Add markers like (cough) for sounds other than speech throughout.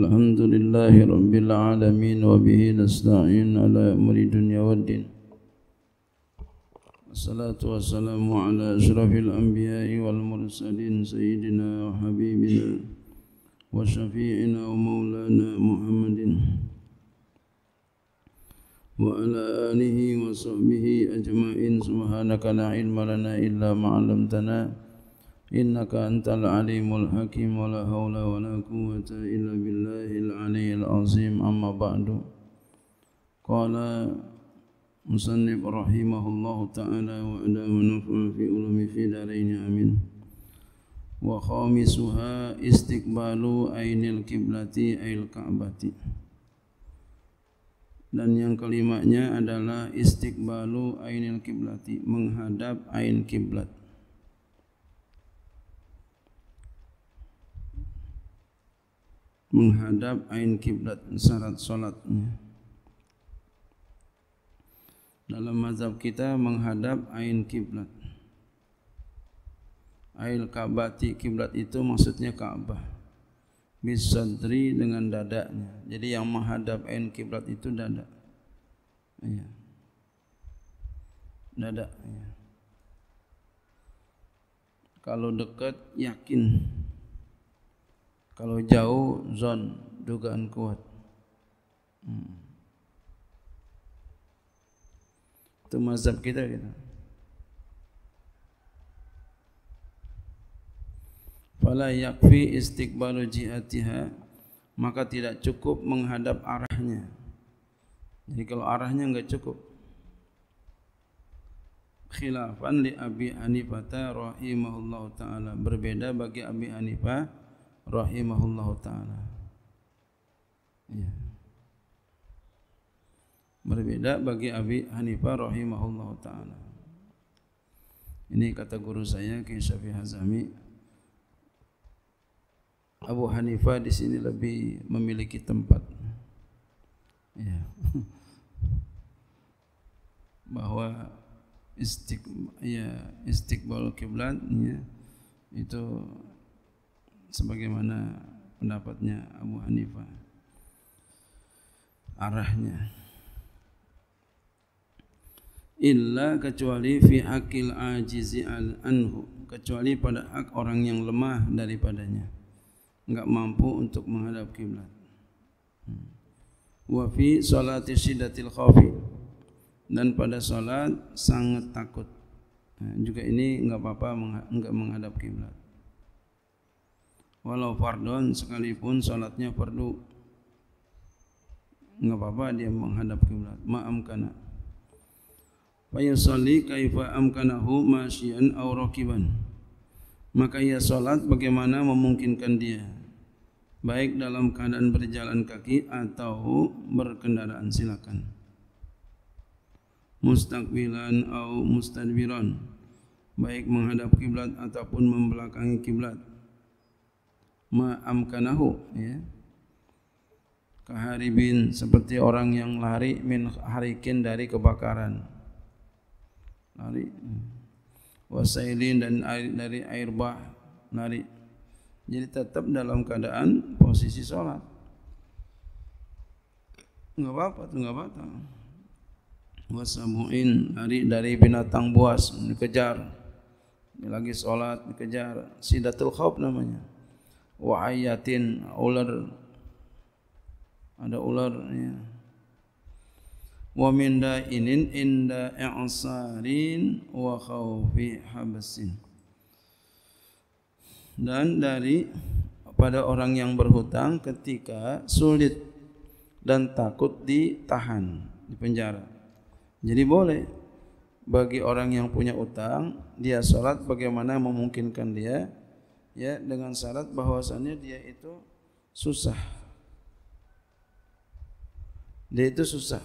الحمد لله رب العالمين وبه نستعين على أمر الدنيا والدين الصلاة والسلام على أشرف الأنبياء والمرسلين سيدنا وحبيبنا وشفيعنا ومولانا محمد وعلى آله وصحبه أجمعين سبحانك لا علم لنا إلا ما علمتنا إنك أنت العليم الحكيم ولا حول ولا قوة إلا بالله العلي العظيم أما بعد قال مصنف رحمه الله تعالى وعلى ونفع في علوم في دارين آمين وخامسها استقبال عين القبلة أي الكعبة dan yang kelimanya adalah istiqbalu ainil kiblati menghadap ain kiblat menghadap ain kiblat syarat solatnya. dalam mazhab kita menghadap ain kiblat ail kabati kiblat itu maksudnya Ka'bah bisadri dengan dadanya jadi yang menghadap ain kiblat itu dada ya. dada ya. kalau dekat yakin kalau jauh zon dugaan kuat hmm. itu mazhab kita kita. fala yakfi istiqbalu jihatiha maka tidak cukup menghadap arahnya jadi kalau arahnya enggak cukup khilafan li abi anifata rahimahullahu taala berbeda bagi abi anifah rahimahullah ta'ala ya. berbeda bagi Abi Hanifah rahimahullah ta'ala ini kata guru saya Ki Syafi Hazami Abu Hanifah di sini lebih memiliki tempat ya. (laughs) bahwa istiq ya istiqbal kiblat itu sebagaimana pendapatnya Abu Hanifah arahnya illa kecuali fi akil ajizi al anhu kecuali pada hak orang yang lemah daripadanya enggak mampu untuk menghadap kiblat hmm. wa fi salati shiddatil khafi dan pada salat sangat takut juga ini enggak apa-apa enggak menghadap kiblat walau fardun sekalipun salatnya fardu enggak apa-apa dia menghadap kiblat ma'am kana fa yusalli kaifa amkanahu masyian aw raqiban maka ia salat bagaimana memungkinkan dia baik dalam keadaan berjalan kaki atau berkendaraan silakan mustaqbilan au mustadbiran baik menghadap kiblat ataupun membelakangi kiblat ma'amkanahu ya. Kaharibin seperti orang yang lari min harikin dari kebakaran Lari Wasailin dan air, dari air bah Lari Jadi tetap dalam keadaan posisi sholat Enggak apa-apa, enggak apa-apa Wasamu'in lari dari binatang buas Dikejar Lagi sholat, dikejar Sidatul khawb namanya wa ayatin ular ada ular ya wa min da'inin inda i'sarin wa khawfi habsin dan dari pada orang yang berhutang ketika sulit dan takut ditahan di penjara jadi boleh bagi orang yang punya utang dia salat bagaimana memungkinkan dia ya dengan syarat bahwasannya dia itu susah dia itu susah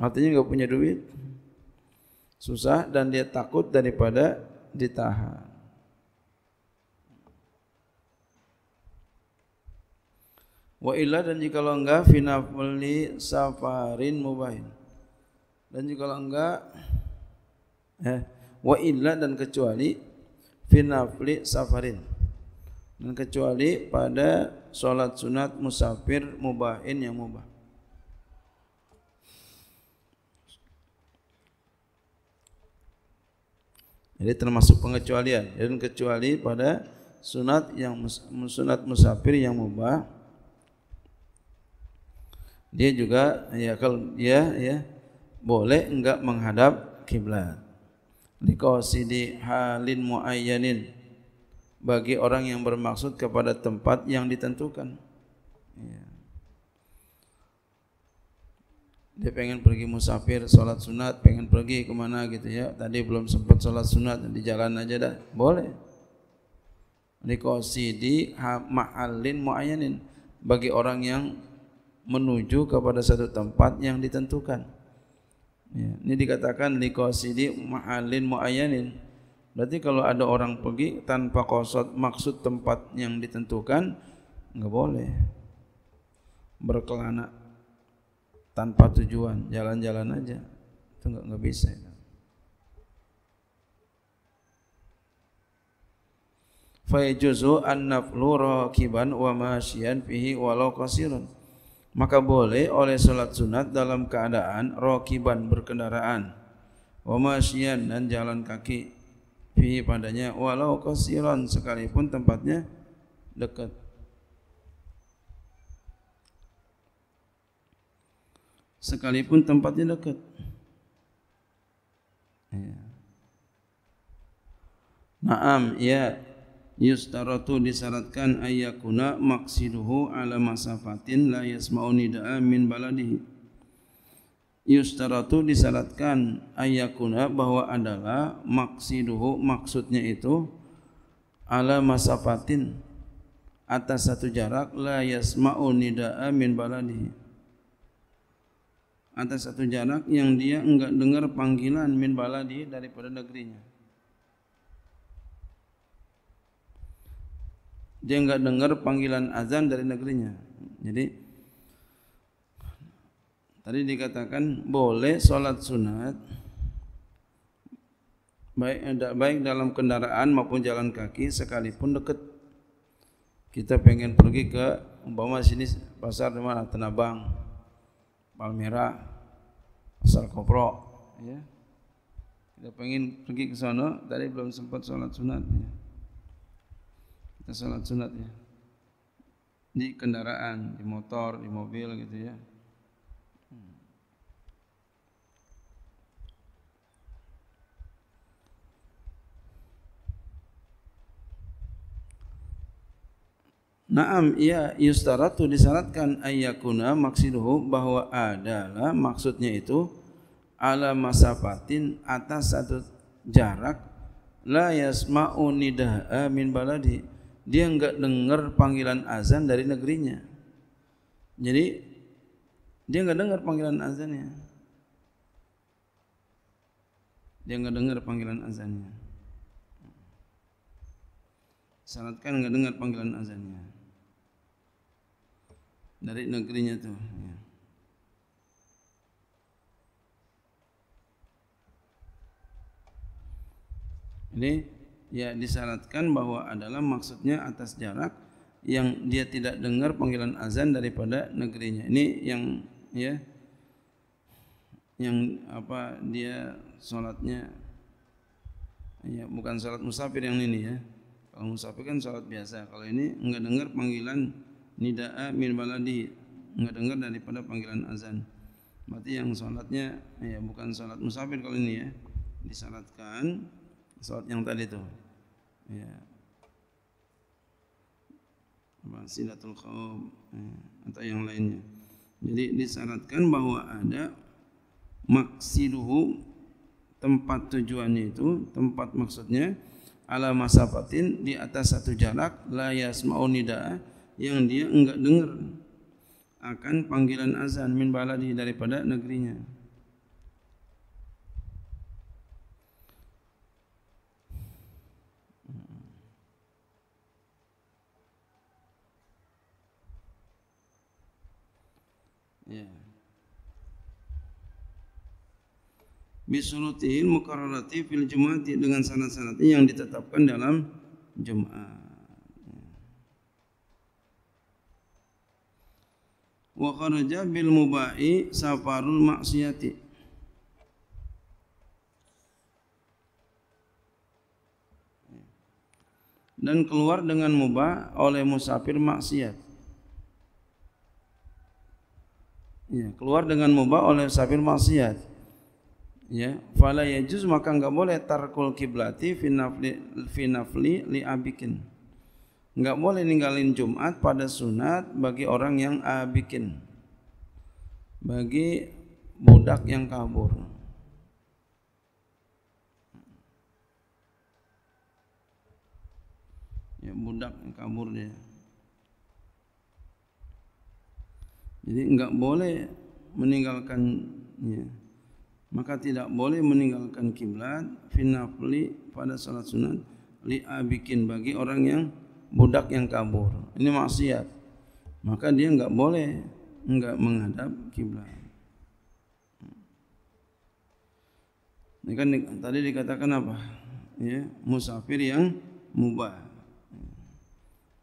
artinya nggak punya duit susah dan dia takut daripada ditahan wa illa dan jika lo enggak finafli safarin mubahin dan jika lo enggak eh, wa illa dan kecuali finafli safarin dan kecuali pada sholat sunat musafir mubahin yang mubah. Jadi termasuk pengecualian dan kecuali pada sunat yang sunat musafir yang mubah dia juga ya kalau ya ya boleh enggak menghadap kiblat di halin muayyanin bagi orang yang bermaksud kepada tempat yang ditentukan. Ya. Dia pengen pergi musafir, sholat sunat, pengen pergi ke mana gitu ya. Tadi belum sempat sholat sunat, di jalan aja dah. Boleh. Likosi ha, ma'alin mu'ayanin. Bagi orang yang menuju kepada satu tempat yang ditentukan. Ya. Ini dikatakan likosi ma'alin mu'ayanin. Berarti kalau ada orang pergi tanpa kosot maksud tempat yang ditentukan, enggak boleh berkelana tanpa tujuan, jalan-jalan aja. Itu enggak, enggak bisa. Faijuzu an-naflu rakiban wa masyian fihi walau qasirun. Maka boleh oleh salat sunat dalam keadaan rakiban berkendaraan wa masyian dan jalan kaki fi padanya walau kasiran sekalipun tempatnya dekat sekalipun tempatnya dekat Naam ya yustaratu disyaratkan ayyakuna maqsiduhu ala masafatin la yasma'u nida'a min baladihi yustaratu disyaratkan ayakuna bahwa adalah maksiduhu maksudnya itu ala masafatin atas satu jarak la yasma'u nida'a min baladi atas satu jarak yang dia enggak dengar panggilan min baladi daripada negerinya dia enggak dengar panggilan azan dari negerinya jadi Tadi dikatakan boleh sholat sunat baik tidak eh, baik dalam kendaraan maupun jalan kaki sekalipun dekat kita pengen pergi ke umpama sini pasar di mana Tenabang, Palmera, Pasar Kopro, ya. Kita pengen pergi ke sana tadi belum sempat sholat sunat. Ya. Kita sholat sunat ya di kendaraan, di motor, di mobil gitu ya. Naam ya yustaratu disyaratkan ayyakuna maksiduhu bahwa adalah maksudnya itu ala masafatin atas satu jarak la yasma'u nida'a min baladi dia enggak dengar panggilan azan dari negerinya jadi dia enggak dengar panggilan azannya dia enggak dengar panggilan azannya syaratkan enggak dengar panggilan azannya dari negerinya tuh. Ini ya disyaratkan bahwa adalah maksudnya atas jarak yang dia tidak dengar panggilan azan daripada negerinya. Ini yang ya yang apa dia sholatnya ya bukan sholat musafir yang ini ya kalau musafir kan sholat biasa kalau ini enggak dengar panggilan nida'a min baladi dengar daripada panggilan azan berarti yang salatnya ya bukan salat musafir kalau ini ya disalatkan salat yang tadi itu ya silatul khawb ya, atau yang lainnya jadi disyaratkan bahwa ada maksiduhu tempat tujuannya itu tempat maksudnya ala masafatin di atas satu jarak la yasma'u nida'ah yang dia enggak dengar akan panggilan azan min baladi daripada negerinya. Ya. Bisurutin mukarrarati fil jumati dengan sanat sanad yang ditetapkan dalam Jumaat. wa kharaja bil mubai safarul maksiati dan keluar dengan mubah oleh musafir maksiat. Ya, keluar dengan mubah oleh musafir maksiat. Ya, fala yajuz maka enggak boleh tarkul kiblati fi nafli fi nafli li abikin. Enggak boleh ninggalin Jumat pada sunat bagi orang yang abikin. Ah, bagi budak yang kabur. Ya, budak yang kabur dia. Jadi enggak boleh meninggalkan ya. Maka tidak boleh meninggalkan kiblat finafli pada salat sunat li abikin ah, bagi orang yang budak yang kabur. Ini maksiat. Maka dia enggak boleh enggak menghadap kiblat. Ini kan tadi dikatakan apa? Ya, musafir yang mubah.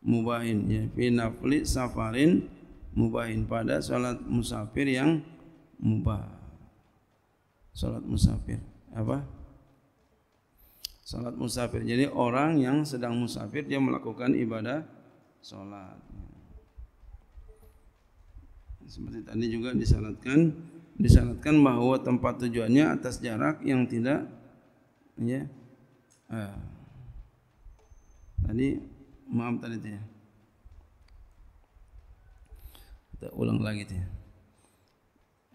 Mubahin ya fi safarin mubahin pada salat musafir yang mubah. Salat musafir apa? salat musafir. Jadi orang yang sedang musafir dia melakukan ibadah salat. Seperti tadi juga disalatkan disalatkan bahwa tempat tujuannya atas jarak yang tidak ya. Eh, tadi maaf tadi itu ya. Kita ulang lagi itu ya.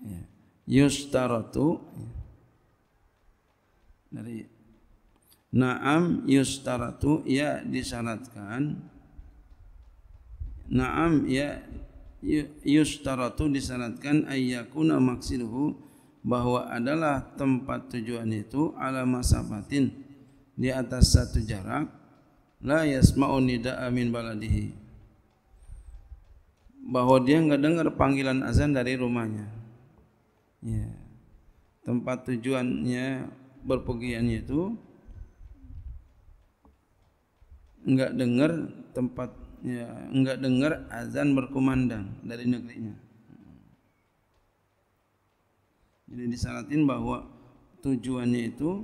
Ya. Yustaratu ya. dari Naam yustaratu ya disyaratkan. Naam ya yustaratu disyaratkan ayyakuna maksiduhu bahwa adalah tempat tujuan itu ala masafatin di atas satu jarak la yasma'u nida'a min baladihi bahwa dia enggak dengar panggilan azan dari rumahnya ya tempat tujuannya berpergiannya itu enggak dengar tempat ya enggak dengar azan berkumandang dari negerinya jadi disaratin bahwa tujuannya itu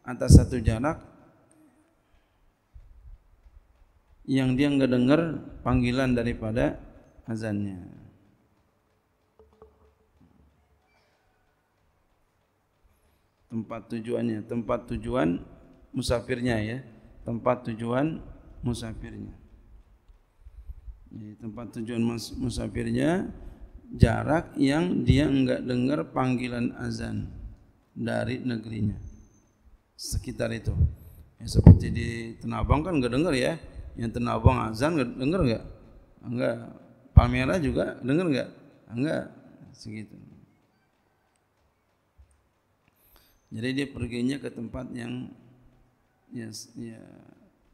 atas satu jarak yang dia enggak dengar panggilan daripada azannya tempat tujuannya tempat tujuan musafirnya ya tempat tujuan musafirnya. Jadi tempat tujuan musafirnya jarak yang dia enggak dengar panggilan azan dari negerinya sekitar itu. Ya, seperti di Tenabang kan enggak dengar ya. Yang Tenabang azan enggak dengar enggak? Enggak. Palmera juga dengar enggak? Enggak. Segitu. Jadi dia perginya ke tempat yang ya, ya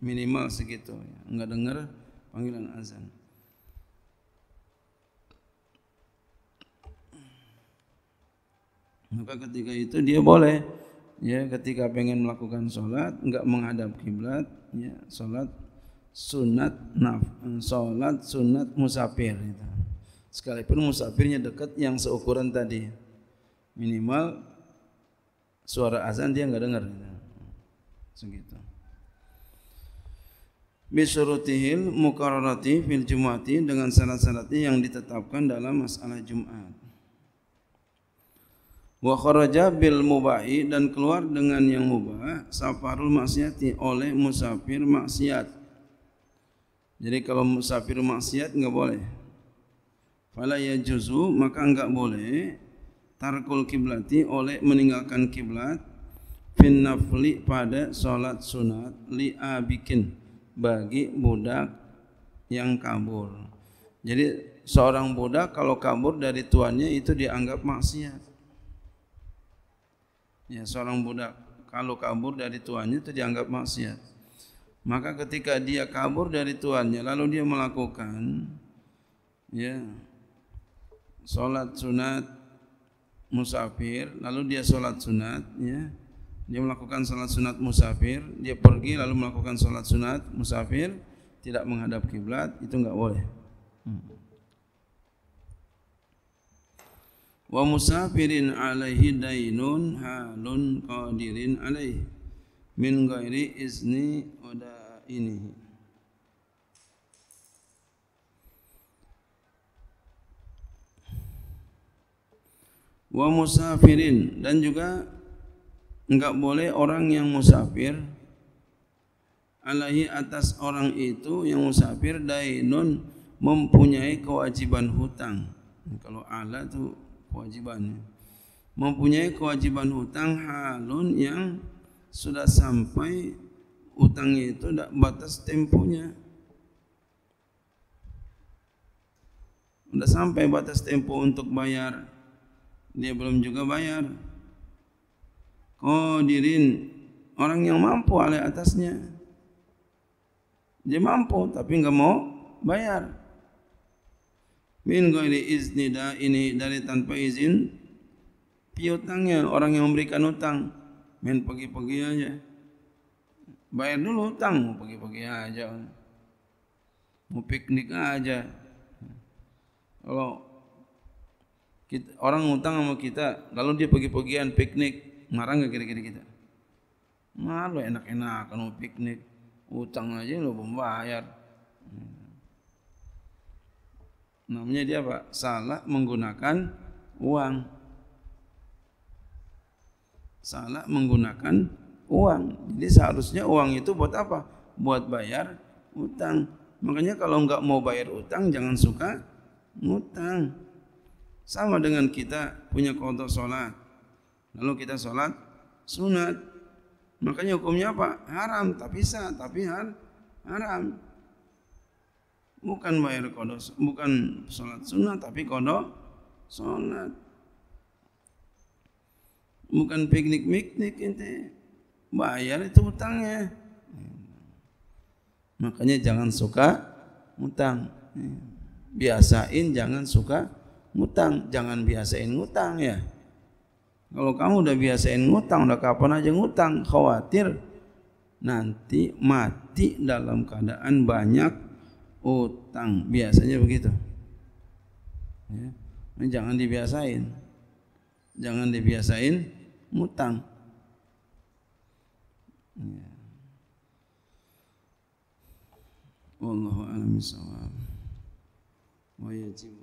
minimal segitu ya. enggak dengar panggilan azan maka ketika itu dia boleh ya ketika pengen melakukan sholat enggak menghadap kiblat ya sholat sunat naf sholat sunat musafir itu sekalipun musafirnya dekat yang seukuran tadi minimal suara azan dia enggak dengar gitu segitu. Bisrutihil mukarrati fil jumati dengan syarat syarat yang ditetapkan dalam masalah Jumat. Wa kharaja bil mubahi dan keluar dengan yang mubah safarul maksiati oleh musafir maksiat. Jadi kalau musafir maksiat enggak boleh. Fala juzu maka enggak boleh tarkul kiblati oleh meninggalkan kiblat fin nafli pada solat sunat li abikin bagi budak yang kabur. Jadi seorang budak kalau kabur dari tuannya itu dianggap maksiat. Ya seorang budak kalau kabur dari tuannya itu dianggap maksiat. Maka ketika dia kabur dari tuannya lalu dia melakukan ya solat sunat musafir lalu dia solat sunat ya dia melakukan salat sunat musafir, dia pergi lalu melakukan salat sunat musafir tidak menghadap kiblat itu enggak boleh. Hmm. Wa musafirin alaihi dainun halun qadirin alaih min ghairi izni uda ini. Wa musafirin dan juga enggak boleh orang yang musafir alahi atas orang itu yang musafir dainun mempunyai kewajiban hutang kalau ala tu kewajibannya mempunyai kewajiban hutang halun yang sudah sampai hutang itu tak batas tempohnya sudah sampai batas tempo untuk bayar dia belum juga bayar qadirin oh, orang yang mampu oleh atasnya dia mampu tapi enggak mau bayar min ghairi izni da ini dari tanpa izin piutangnya orang yang memberikan utang main pergi-pergi aja bayar dulu utang mau pergi-pergi aja mau piknik aja kalau kita, orang utang sama kita lalu dia pergi-pergian piknik marah nggak kira-kira kita malu enak-enak mau piknik utang aja lo belum bayar hmm. namanya dia apa salah menggunakan uang salah menggunakan uang jadi seharusnya uang itu buat apa buat bayar utang makanya kalau nggak mau bayar utang jangan suka ngutang sama dengan kita punya kodok sholat Lalu kita sholat sunat. Makanya hukumnya apa? Haram, tapi sah, tapi har, haram. Bukan bayar kodok, bukan sholat sunat, tapi kodok sholat. Bukan piknik-piknik ente. Bayar itu hutangnya. Makanya jangan suka hutang Biasain jangan suka ngutang, jangan biasain ngutang ya. Kalau kamu udah biasain ngutang, udah kapan aja ngutang, khawatir nanti mati dalam keadaan banyak utang. Biasanya begitu. Ya. jangan dibiasain. Jangan dibiasain ngutang. Ya. Wallahu a'lam bishawab. Wa yajib